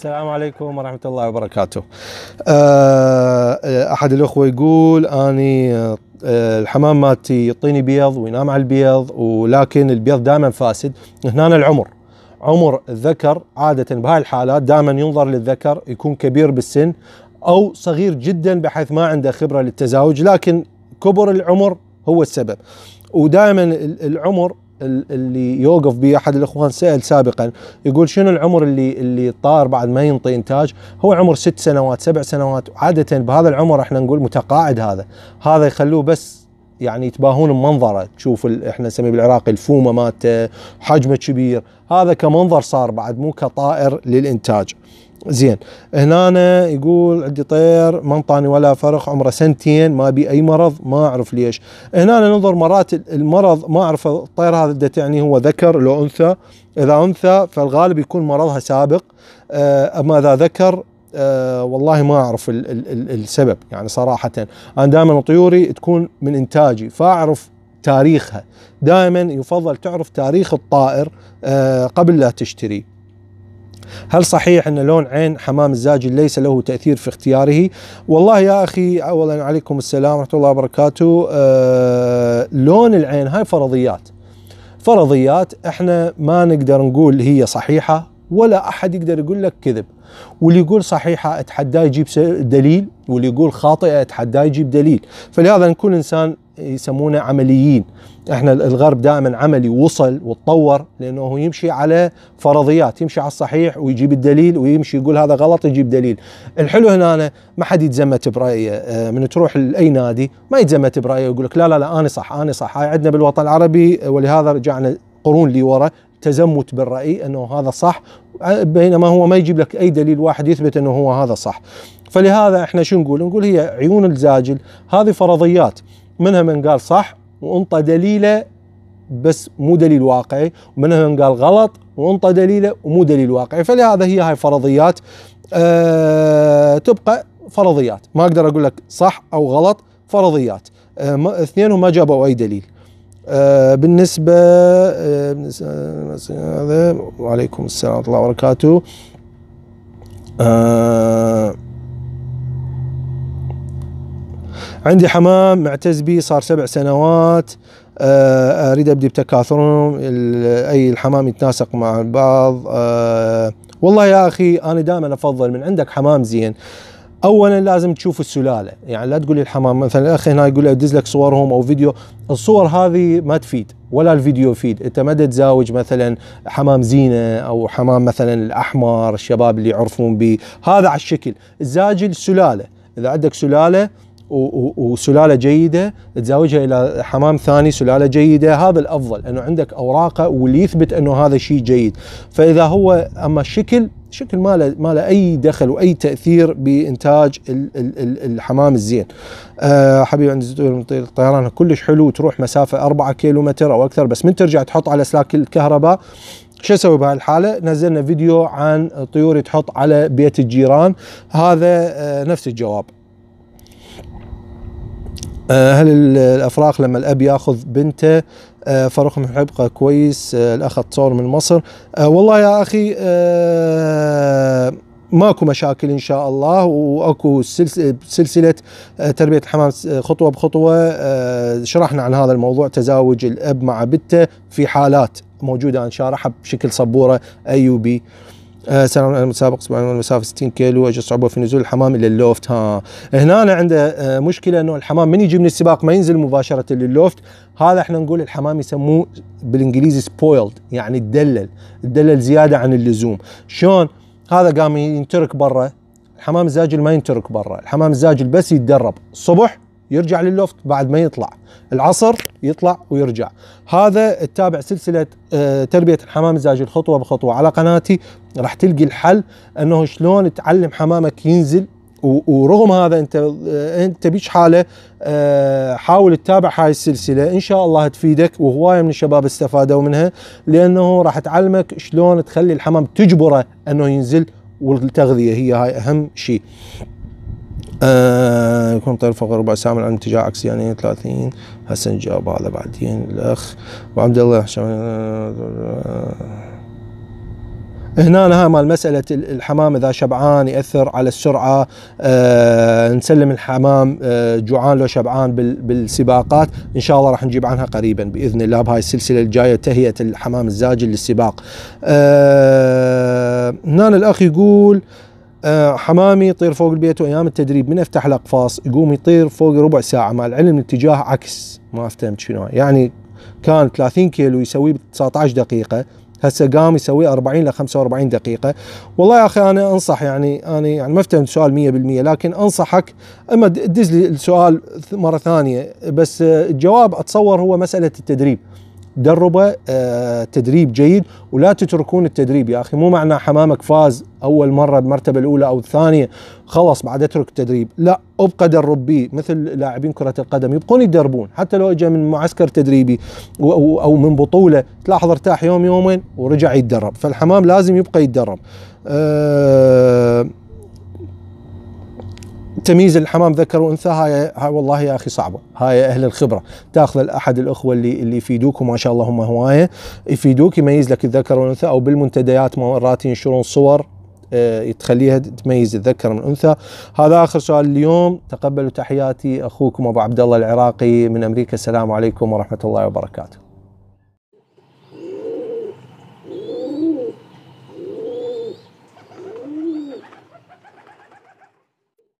السلام عليكم ورحمة الله وبركاته آه، آه، أحد الأخوة يقول أني آه، الحمام مالتي يعطيني بيض وينام على البيض ولكن البيض دائما فاسد هنا العمر عمر الذكر عادة بهاي الحالات دائما ينظر للذكر يكون كبير بالسن أو صغير جدا بحيث ما عنده خبرة للتزاوج لكن كبر العمر هو السبب ودائما العمر اللي يوقف به احد الاخوان سال سابقا يقول شنو العمر اللي اللي طار بعد ما ينطي انتاج؟ هو عمر ست سنوات سبع سنوات عاده بهذا العمر احنا نقول متقاعد هذا، هذا يخلوه بس يعني يتباهون بمنظره تشوف احنا نسميه بالعراقي الفومه مالته حجمه كبير هذا كمنظر صار بعد مو كطائر للانتاج زين هنا أنا يقول عندي طير ما انطاني ولا فرخ عمره سنتين ما بي اي مرض ما اعرف ليش هنا أنا ننظر مرات المرض ما اعرف الطير هذا ده تعني هو ذكر لو انثى اذا انثى فالغالب يكون مرضها سابق آه، اما اذا ذكر أه والله ما اعرف الـ الـ الـ السبب يعني صراحه انا دائما طيوري تكون من انتاجي فاعرف تاريخها دائما يفضل تعرف تاريخ الطائر أه قبل لا تشتري هل صحيح ان لون عين حمام الزاجل ليس له تاثير في اختياره؟ والله يا اخي اولا عليكم السلام ورحمه الله وبركاته أه لون العين هاي فرضيات فرضيات احنا ما نقدر نقول هي صحيحه ولا احد يقدر يقول لك كذب واللي يقول صحيحه اتحداه يجيب دليل واللي يقول خاطئه اتحداه يجيب دليل فلهذا نكون انسان يسمونه عمليين احنا الغرب دائما عملي وصل وتطور لانه هو يمشي على فرضيات يمشي على الصحيح ويجيب الدليل ويمشي يقول هذا غلط يجيب دليل الحلو هنا أنا ما حد يتزمت برايه آه، من تروح لاي نادي ما يتزمت برايه يقول لك لا لا لا انا صح انا صح هاي عندنا بالوطن العربي ولهذا رجعنا قرون لورا تزمت بالرأي أنه هذا صح بينما هو ما يجيب لك أي دليل واحد يثبت أنه هو هذا صح فلهذا احنا شو نقول نقول هي عيون الزاجل هذه فرضيات منها من قال صح وانطى دليله بس مو دليل واقعي ومنها من قال غلط وانطى دليله ومو دليل واقعي فلهذا هي هاي فرضيات أه تبقى فرضيات ما اقدر اقول لك صح او غلط فرضيات أه اثنينهم ما جابوا اي دليل آه، آه، بالنسبة هذا وعليكم السلام ورحمة الله وبركاته آه، عندي حمام معتز بي صار سبع سنوات اريد ابدي بتكاثرهم اي الحمام يتناسق مع البعض والله يا اخي انا دائما افضل من عندك حمام زين اولا لازم تشوف السلاله يعني لا تقول الحمام مثلا الاخ هنا يقول ادز لك صورهم او فيديو الصور هذه ما تفيد ولا الفيديو يفيد انت ما تزاوج مثلا حمام زينه او حمام مثلا الاحمر الشباب اللي يعرفون به هذا على الشكل الزاج السلاله اذا عندك سلاله وسلاله جيده تزاوجها الى حمام ثاني سلاله جيده هذا الافضل انه عندك اوراقه واللي يثبت انه هذا شيء جيد فاذا هو اما الشكل شكل ما له ما له اي دخل واي تاثير بانتاج الحمام الزين. أه حبيبي عندي الطيران كلش حلو تروح مسافه 4 كيلو متر او اكثر بس من ترجع تحط على اسلاك الكهرباء شو اسوي بهاي الحاله؟ نزلنا فيديو عن طيور تحط على بيت الجيران هذا أه نفس الجواب آه، هل الافراخ لما الاب ياخذ بنته آه، فرقهم محبقة كويس آه، الاخ تصور من مصر والله يا اخي ماكو مشاكل ان شاء الله واكو سلسله تربيه الحمام خطوه بخطوه شرحنا عن هذا الموضوع تزاوج الاب مع بنته في حالات موجوده انا شارحها بشكل سبوره ايوبي آه، سلام المسابق 70 المسافه 60 كيلو اجى صعوبه في نزول الحمام الى اللوفت ها هنا أنا عنده آه، مشكله انه الحمام من يجي من السباق ما ينزل مباشره لللوفت هذا احنا نقول الحمام يسموه بالانجليزي سبويلد يعني تدلل تدلل زياده عن اللزوم شلون هذا قام ينترك برا الحمام الزاجل ما ينترك برا الحمام الزاجل بس يتدرب الصبح يرجع لللوفت بعد ما يطلع العصر يطلع ويرجع هذا تتابع سلسلة آه، تربية الحمام الزاجل خطوة بخطوة على قناتي راح تلقي الحل انه شلون تعلم حمامك ينزل ورغم هذا انت آه، انت بيش حاله آه، حاول تتابع هاي السلسله ان شاء الله تفيدك وهوايه من الشباب استفادوا منها لانه راح تعلمك شلون تخلي الحمام تجبره انه ينزل والتغذيه هي هاي اهم شيء آه، يكون طير فوق ربع ساعة من اتجاه عكسي يعني 30 هسه نجاوب هذا بعدين الأخ وعبد الله آه، آه، هنا هاي مال مسألة الحمام إذا شبعان يأثر على السرعة أه نسلم الحمام أه جوعان لو شبعان بالسباقات إن شاء الله راح نجيب عنها قريبا بإذن الله بهاي السلسلة الجاية تهيئة الحمام الزاجل للسباق أه هنا الأخ يقول أه آه، حمامي يطير فوق البيت وايام التدريب من افتح الاقفاص يقوم يطير فوق ربع ساعه مع العلم الاتجاه عكس ما فهمت شنو يعني كان 30 كيلو يسويه ب 19 دقيقه هسه قام يسويه 40 ل 45 دقيقه والله يا اخي انا انصح يعني انا يعني ما افتهمت السؤال 100% لكن انصحك اما دز لي السؤال مره ثانيه بس آه، الجواب اتصور هو مساله التدريب دربه آه، تدريب جيد ولا تتركون التدريب يا اخي مو معنى حمامك فاز اول مره بالمرتبه الاولى او الثانيه خلاص بعد اترك التدريب لا ابقى درب بي مثل لاعبين كره القدم يبقون يدربون حتى لو اجى من معسكر تدريبي او من بطوله تلاحظ ارتاح يوم يومين ورجع يتدرب فالحمام لازم يبقى يتدرب أه تمييز الحمام ذكر وانثى هاي, هاي والله يا اخي صعبه هاي اهل الخبره تاخذ احد الاخوه اللي اللي يفيدوك وما شاء الله هم هوايه يفيدوك يميز لك الذكر والانثى او بالمنتديات مرات ينشرون صور آه، تخليها تميز الذكر من الانثى هذا اخر سؤال اليوم تقبلوا تحياتي اخوكم ابو عبد الله العراقي من امريكا السلام عليكم ورحمه الله وبركاته